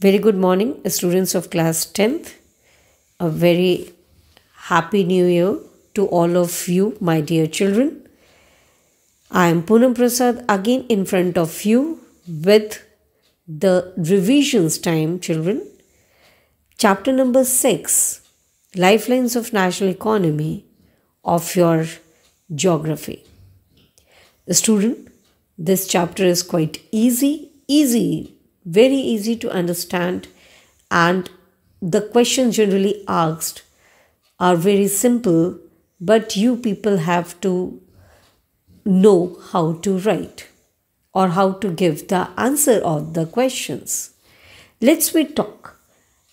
Very good morning, students of class 10th. A very happy new year to all of you, my dear children. I am Poonam Prasad again in front of you with the revisions time, children. Chapter number 6 Lifelines of National Economy of your Geography. student, this chapter is quite easy, easy very easy to understand, and the questions generally asked are very simple, but you people have to know how to write or how to give the answer of the questions. Let's we talk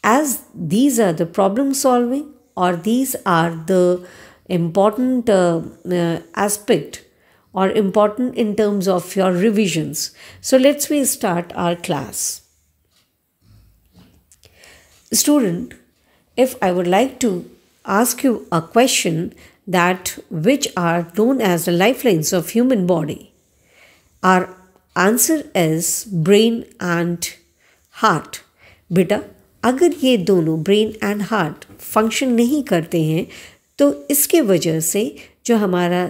as these are the problem solving or these are the important uh, uh, aspect or important in terms of your revisions. So let's we start our class. Student, if I would like to ask you a question that which are known as the lifelines of human body, our answer is brain and heart. बेटा अगर ये दोनों brain and heart function नहीं करते हैं तो इसके वजह से जो हमारा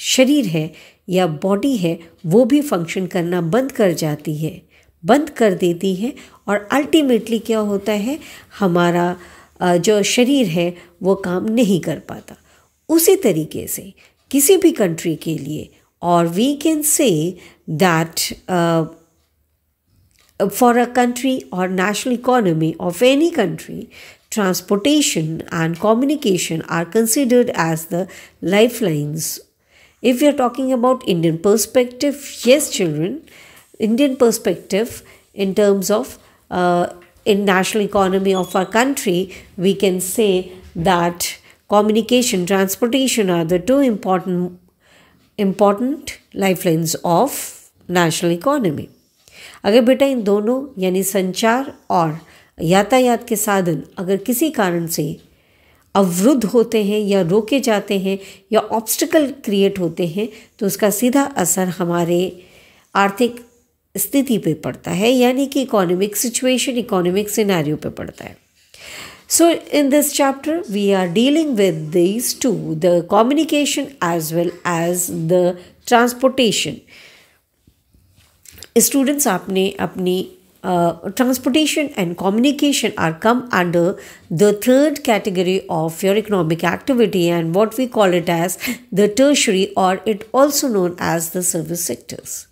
शरीर है या बॉडी है वो भी फंक्शन करना बंद कर जाती है बंद कर देती है और अल्टीमेटली क्या होता है हमारा जो शरीर है वो काम नहीं कर पाता उसी तरीके से किसी भी कंट्री के लिए और we can say that for a country और national economy of any country transportation and communication are considered as the life lines If we are talking about Indian perspective, yes, children, Indian perspective in terms of uh, in national economy of our country, we can say that communication, transportation are the two important important lifelines of national economy. अगर बेटा इन दोनों यानी संचार और यातायात के साधन अगर किसी कारण से अवरुद्ध होते हैं या रोके जाते हैं या ऑब्स्टिकल क्रिएट होते हैं तो उसका सीधा असर हमारे आर्थिक स्थिति पे पड़ता है यानी कि इकोनॉमिक सिचुएशन इकोनॉमिक सिनारियों पे पड़ता है so in this chapter we are dealing with this to the communication as well as the transportation students आपने अपनी uh, transportation and communication are come under the third category of your economic activity and what we call it as the tertiary or it also known as the service sectors.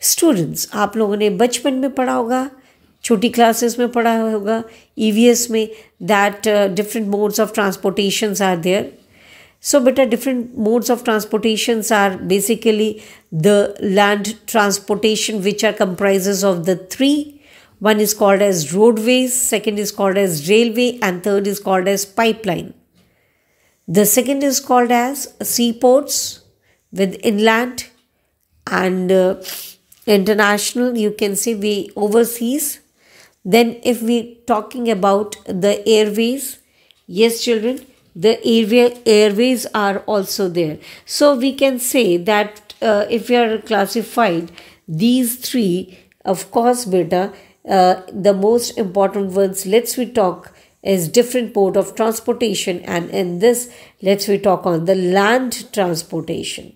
Students, आप लोगों ने बचपन में पढ़ा होगा छोटी classes में पढ़ा होगा ईवीएस में that uh, different modes of transportations are there. So, beta different modes of transportations are basically the land transportation, which are comprises of the three. One is called as roadways, second is called as railway, and third is called as pipeline. The second is called as seaports with inland and uh, international, you can say we overseas. Then if we talking about the airways, yes children, the airways are also there. So we can say that uh, if we are classified these three, of course, beta, uh, the most important ones, let's we talk is different mode of transportation and in this let's we talk on the land transportation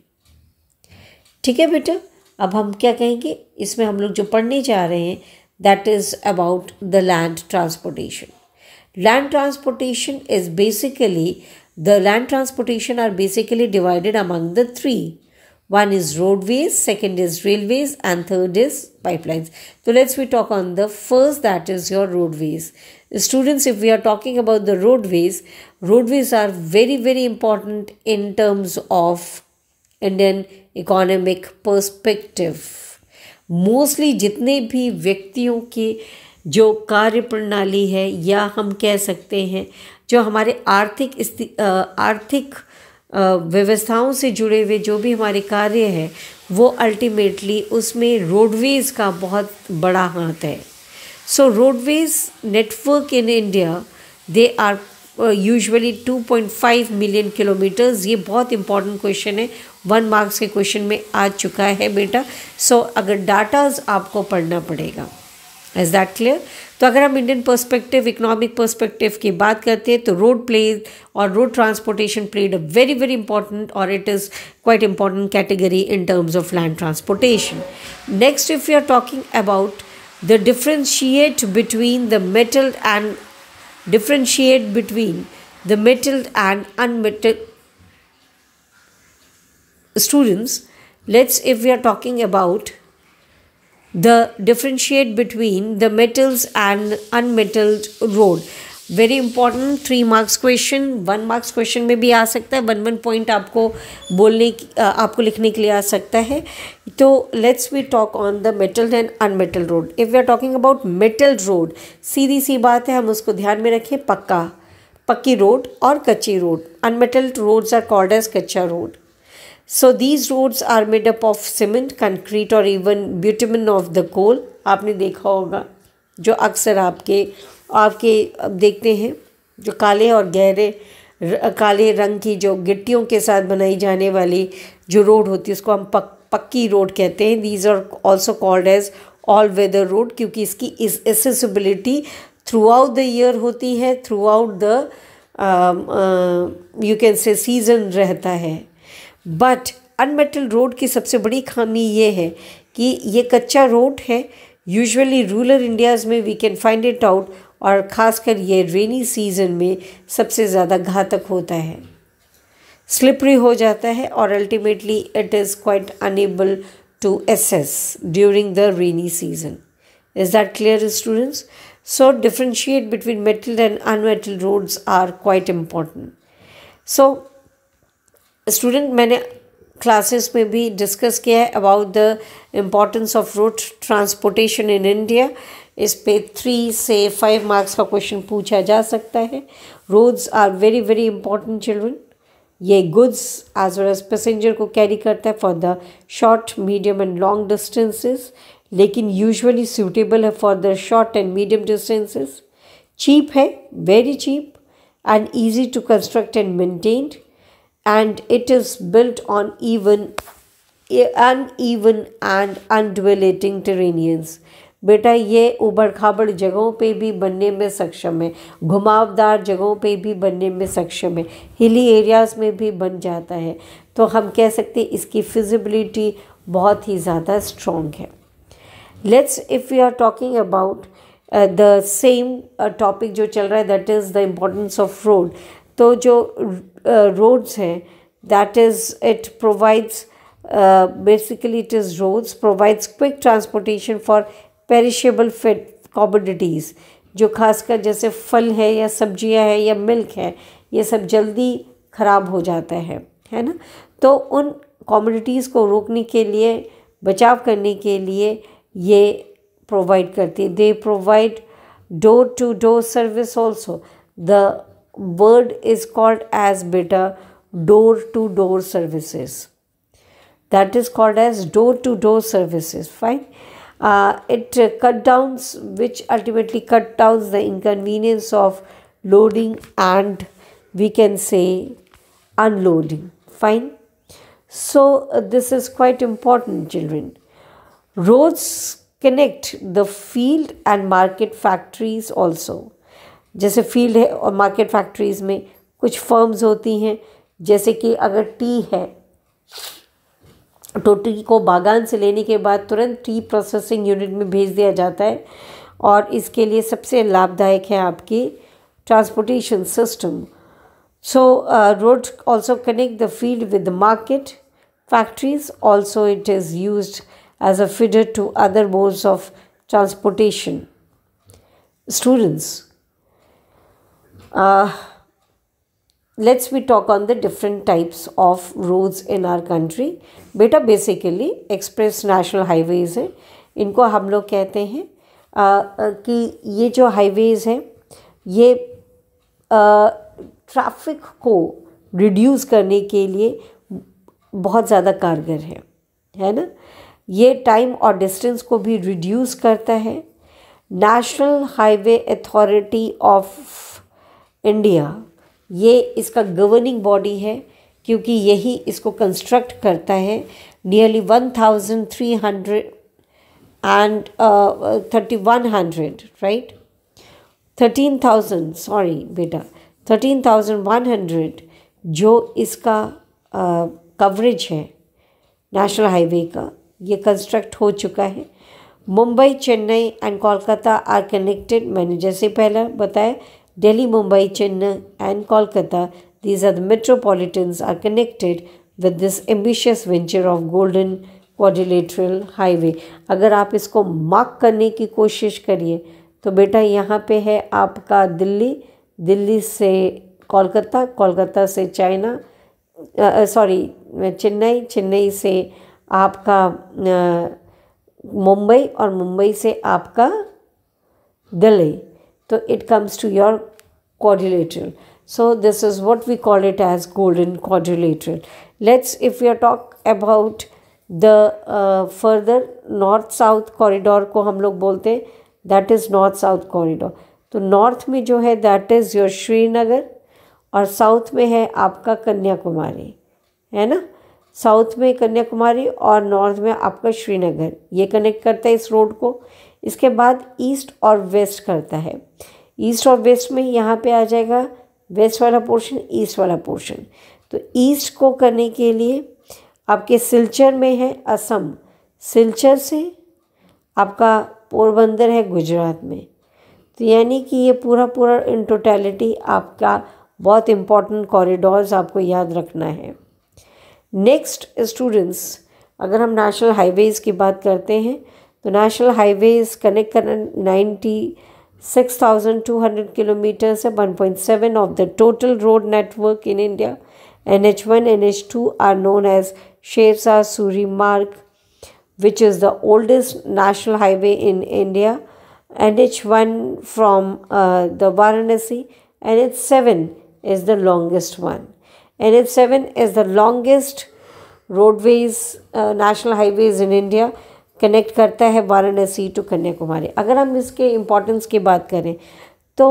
ठीक है बेटा अब हम क्या कहेंगे इसमें हम लोग जो पढ़ने जा रहे हैं that is about the land transportation Land transportation is basically, the land transportation are basically divided among the three. One is roadways, second is railways and third is pipelines. So let's we talk on the first that is your roadways. Students, if we are talking about the roadways, roadways are very, very important in terms of Indian economic perspective. Mostly, jitne bhi व्यक्तियों ke जो कार्य प्रणाली है या हम कह सकते हैं जो हमारे आर्थिक आर्थिक व्यवस्थाओं से जुड़े हुए जो भी हमारे कार्य हैं वो अल्टीमेटली उसमें रोडवेज़ का बहुत बड़ा हाथ है so roadways network in India they are usually 2.5 million kilometres ये बहुत इंपॉर्टेंट क्वेश्चन है वन मार्क्स के क्वेश्चन में आ चुका है बेटा सो so, अगर डाटाज आपको पढ़ना पड़ेगा इज दैट क्लियर तो अगर हम इंडियन पर्सपेक्टिव इकोनॉमिक पर्सपेक्टिव की बात करते हैं तो रोड प्ले और road transportation played a very very important और it is quite important category in terms of land transportation next if you are talking about the differentiate between the metal and differentiate between the metal and unmetal students let's if we are talking about the differentiate between the metals and unmetalled road very important three marks question one marks question में भी आ सकता है one one point आपको बोलने आपको लिखने के लिए आ सकता है तो let's we talk on the metal and unmetal road if we are talking about metal road सीधी सी बात है हम उसको ध्यान में रखें पक्का पक्की रोड और कच्ची road unmetal roads are called as kachcha road so these roads are made up of cement concrete और even bitumen of the coal आपने देखा होगा जो अक्सर आपके आपके देखते हैं जो काले और गहरे काले रंग की जो गिट्टियों के साथ बनाई जाने वाली जो रोड होती है उसको हम पक पक्की रोड कहते हैं these are also called as all weather road क्योंकि इसकी इस accessibility throughout the year होती है throughout the you can say season रहता है बट अनमेटल रोड की सबसे बड़ी खामी ये है कि ये कच्चा रोड है यूजुअली रूरल इंडियाज़ में we can find it out और ख़ासकर ये रेनी सीज़न में सबसे ज़्यादा घातक होता है स्लिपरी हो जाता है और ultimately it is quite unable to access during the rainy season is that clear students so differentiate between metal and unmetal roads are quite important so student मैंने क्लासेस में भी डिस्कस किया है about the importance of road transportation in India इस पे three से five marks का question पूछा जा सकता है roads are very very important children ये goods as well as passenger को कैरी करता है for the short medium and long distances लेकिन यूजुअली सूटेबल है for the short and medium distances cheap है very cheap and easy to construct and maintained and it is built on even uneven and undulating terrains बेटा ये उबड़ खाबड़ जगहों पे भी बनने में सक्षम है घुमावदार जगहों पे भी बनने में सक्षम है हिली एरियाज़ में भी बन जाता है तो हम कह सकते हैं इसकी फिजिबिलिटी बहुत ही ज़्यादा स्ट्रॉन्ग है let's if you are talking about the same topic जो चल रहा है that is the importance of road तो जो रोड्स हैं that is it provides basically it is roads provides quick transportation for perishable fit commodities जो खासकर जैसे फल है या सब्जियां हैं या मिल्क है ये सब जल्दी ख़राब हो जाता है है ना तो उन कॉमोडिटीज़ को रोकने के लिए बचाव करने के लिए ये प्रोवाइड करती है they provide door to door service also the word is called as beta door to door services. That is called as door to door services. Fine. Uh, it uh, cut downs, which ultimately cut downs the inconvenience of loading and we can say unloading. Fine. So, uh, this is quite important, children. Roads connect the field and market factories also. जैसे field है और market factories में कुछ firms होती हैं जैसे कि अगर टी है तो टी को बागान से लेने के बाद तुरंत टी प्रोसेसिंग यूनिट में भेज दिया जाता है और इसके लिए सबसे लाभदायक है आपकी transportation system so road also connect the field with market factories also it is use as a feeder to other modes of transportation students let's we talk on the different types of roads in our country बेटा basically express national highways हैं इनको हम लोग कहते हैं uh, uh कि ये जो हाईवेज़ हैं ये ट्रैफिक uh, को रिड्यूस करने के लिए बहुत ज़्यादा कारगर है है ना ये टाइम और डिस्टेंस को भी रिड्यूस करता है national Highway Authority of India ये इसका गवर्निंग बॉडी है क्योंकि यही इसको कंस्ट्रक्ट करता है nearly one thousand three hundred and thirty one hundred right thirteen thousand sorry बेटा थर्टीन थाउजेंड वन हंड्रेड जो इसका कवरेज uh, है नेशनल हाईवे का ये कंस्ट्रक्ट हो चुका है Mumbai Chennai and Kolkata are connected मैंने जैसे पहला बताया Delhi, Mumbai, Chennai, and Kolkata, these are the metropolitans, are connected with this ambitious venture of golden quadrilateral highway अगर आप इसको मार्क करने की कोशिश करिए तो बेटा यहाँ पे है आपका दिल्ली दिल्ली से कोलकाता कोलकाता से चाइना सॉरी चेन्नई चेन्नई से आपका मुंबई और मुंबई से आपका दिल्ली तो it comes to your quadrilateral so this is what we call it as golden quadrilateral let's if you are talk about the further north south corridor को हम लोग बोलते हैं that is north south corridor तो north में जो है that is your Srinagar और साउथ में है आपका कन्याकुमारी है ना साउथ में कन्याकुमारी और नॉर्थ में आपका श्रीनगर ये कनेक्ट करता है इस रोड को इसके बाद ईस्ट और वेस्ट करता है ईस्ट और वेस्ट में यहाँ पे आ जाएगा वेस्ट वाला पोर्शन ईस्ट वाला पोर्शन तो ईस्ट को करने के लिए आपके सिलचर में है असम सिलचर से आपका पोरबंदर है गुजरात में तो यानी कि ये पूरा पूरा इन टोटेलिटी आपका बहुत इम्पॉर्टेंट कॉरिडोर्स आपको याद रखना है नेक्स्ट स्टूडेंट्स अगर हम नेशनल हाईवेज़ की बात करते हैं The national highways connect 96,200 kilometers, 1.7 of the total road network in India. NH1 and NH2 are known as Shersa Suri Mark, which is the oldest national highway in India. NH1 from uh, the Varanasi, NH7 is the longest one. NH7 is the longest roadways, uh, national highways in India connect करता है Varanasi to Kanyakumari अगर हम इसके importance की बात करें तो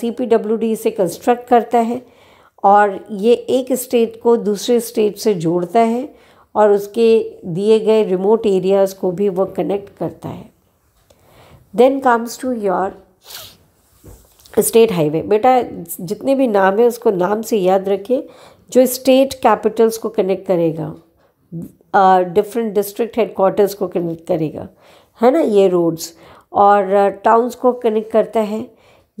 C P W D इसे कंस्ट्रक्ट करता है और ये एक स्टेट को दूसरे स्टेट से जोड़ता है और उसके दिए गए रिमोट एरियाज़ को भी वो कनेक्ट करता है then comes to your state highway बेटा जितने भी नाम है उसको नाम से याद रखें जो स्टेट कैपिटल्स को कनेक्ट करेगा डिफरेंट डिस्ट्रिक्ट हेडकोार्टर्स को कनेक्ट करेगा है ना ये रोड्स और टाउन्स को कनेक्ट करता है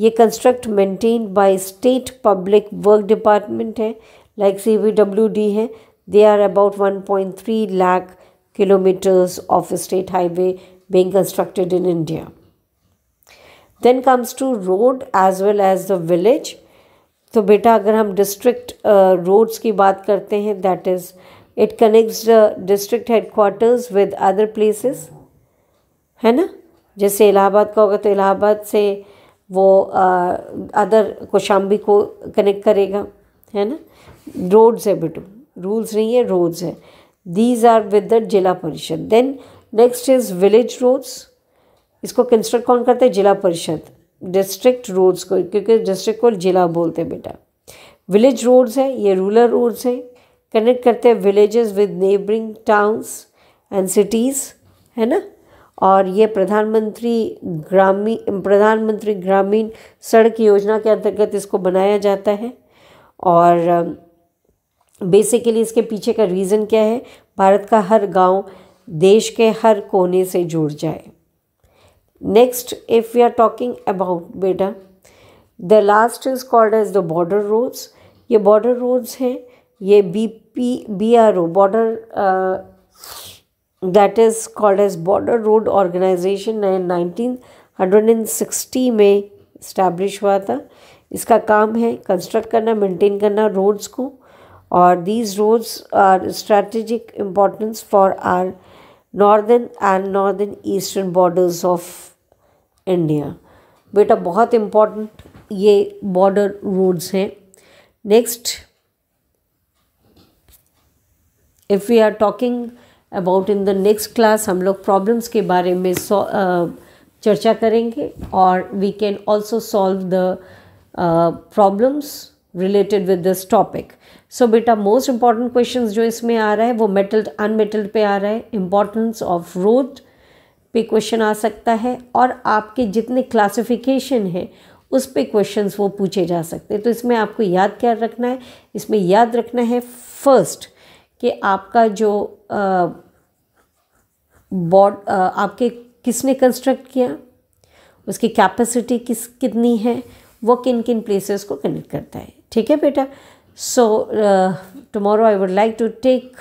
ये construct maintain by state public work department है like C V W D है they are about one point three lakh kilometres of state highway being constructed in India then comes to road as well as the village तो बेटा अगर हम district roads की बात करते हैं that is it connects the district headquarters with other places है ना जैसे इलाहाबाद का होगा तो इलाहाबाद से वो अदर कोशाम्बी को कनेक्ट करेगा है ना रोड्स है बेटो रूल्स नहीं है रोड्स है these are with the Zila Parishad then next is village roads इसको कंस्ट्रक्ट कौन करते हैं जिला परिषद डिस्ट्रिक्ट रोड्स को क्योंकि डिस्ट्रिक्ट को जिला बोलते हैं बेटा विलेज रोड्स है ये रूरल रोड्स हैं कनेक्ट करते हैं villages with neighbouring towns and cities है ना और ये प्रधानमंत्री ग्रामीण प्रधानमंत्री ग्रामीण सड़क योजना के अंतर्गत इसको बनाया जाता है और बेसिकली इसके पीछे का रीज़न क्या है भारत का हर गांव देश के हर कोने से जुड़ जाए next if we are talking about बेटा the last is called as the border roads ये बॉर्डर रोड्स हैं ये B P B R O border that is called as border road organisation nineteen hundred and sixty में establish हुआ था इसका काम है कंस्ट्रक्ट करना मेंटेन करना रोड्स को और these roads are strategic importance for our northern and northern eastern borders of India बेटा बहुत इम्पोर्टेंट ये बॉर्डर रोड्स हैं next if we are talking about in the next class हम लोग प्रॉब्लम्स के बारे में चर्चा करेंगे और we can also solve the problems related with this topic so बेटा मोस्ट इम्पॉर्टेंट क्वेश्चन जो इसमें आ रहा है वो मेटल्ड अनमेटल्ड पे आ रहा है इम्पॉर्टेंस ऑफ रोड पे क्वेश्चन आ सकता है और आपके जितने क्लासिफिकेशन हैं उस पे क्वेश्चंस वो पूछे जा सकते हैं तो इसमें आपको याद क्या रखना है इसमें याद रखना है फर्स्ट कि आपका जो बॉड आपके किसने कंस्ट्रक्ट किया उसकी कैपेसिटी किस कितनी है वो किन किन प्लेसेस को कनेक्ट करता है ठीक है बेटा so tomorrow I would like to take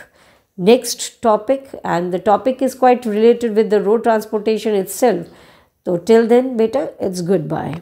next topic and the topic is quite related with the road transportation itself तो टिल देन बेटा इट्स गुड बाय